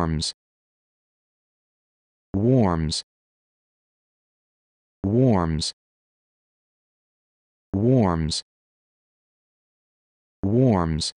warms warms warms warms warms